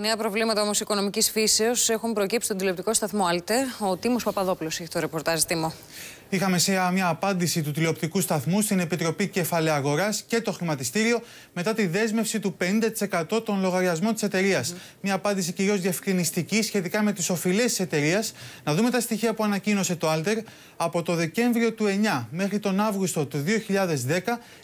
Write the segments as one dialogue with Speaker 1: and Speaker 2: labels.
Speaker 1: Νέα προβλήματα όμως οικονομικής φύσεως έχουν προκύψει στον τηλεοπτικό σταθμό Άλτε. Ο Τίμος Παπαδόπουλος έχει το ρεπορτάζ. Τίμο. Είχαμε σε μια απάντηση του τηλεοπτικού σταθμού στην Επιτροπή Κεφαλαίου Αγοράς και το χρηματιστήριο μετά τη δέσμευση του 50% των λογαριασμών της εταιρείας. Mm. Μια απάντηση κυρίως διευκρινιστική σχετικά με τις οφειλές της εταιρείας. Να δούμε τα στοιχεία που ανακοίνωσε το Άλτερ. Από το Δεκέμβριο του 9 μέχρι τον Αύγουστο του 2010,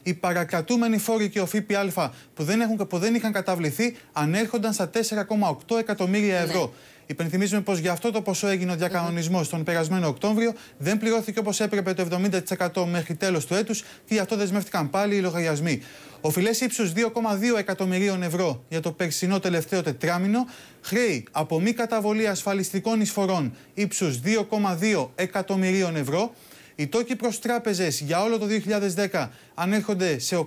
Speaker 1: οι παρακρατούμενοι φόροι και ο ΦΠΑ που δεν, έχουν, που δεν είχαν καταβληθεί ανέρχονταν στα 4 4,8 εκατομμύρια ευρώ. Ναι. Υπενθυμίζουμε πως για αυτό το ποσό έγινε ο διακανονισμός τον περασμένο Οκτώβριο. Δεν πληρώθηκε όπως έπρεπε το 70% μέχρι τέλος του έτους και γι' αυτό δεσμεύτηκαν πάλι οι λογαριασμοί. Οφειλέ ύψου 2,2 εκατομμυρίων ευρώ για το περσινό τελευταίο τετράμινο. Χρέη από μη καταβολή ασφαλιστικών εισφορών ύψους 2,2 εκατομμυρίων ευρώ. Οι τόκοι προς τράπεζες για όλο το 2010 ανέρχονται σε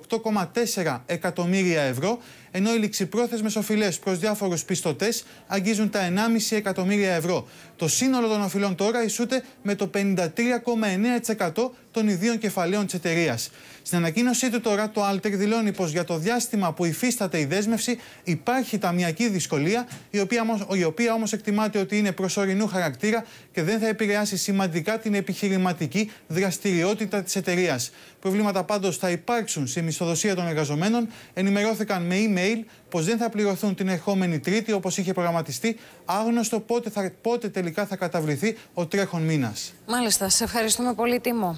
Speaker 1: 8,4 εκατομμύρια ευρώ ενώ οι ληξιπρόθεσμες οφειλές προς διάφορους πιστωτές αγγίζουν τα 1,5 εκατομμύρια ευρώ. Το σύνολο των οφειλών τώρα ισούται με το 53,9% των ιδίων κεφαλαίων της εταιρείας. Στην ανακοίνωσή του τώρα, το Alter δηλώνει πως για το διάστημα που υφίσταται η δέσμευση υπάρχει ταμιακή δυσκολία, η οποία, η οποία όμως εκτιμάται ότι είναι προσωρινού χαρακτήρα και δεν θα επηρεάσει σημαντικά την επιχειρηματική δραστηριότητα της εταιρείας. Προβλήματα πάντως θα υπάρξουν στη μισθοδοσία των εργαζομένων, ενημερώθηκαν με email mail πως δεν θα πληρωθούν την ερχόμενη Τρίτη όπως είχε προγραμματιστεί, άγνωστο πότε, θα, πότε τελικά θα καταβληθεί ο τρέχον μήνας. Μάλιστα. Σε ευχαριστούμε πολύ, Τίμο.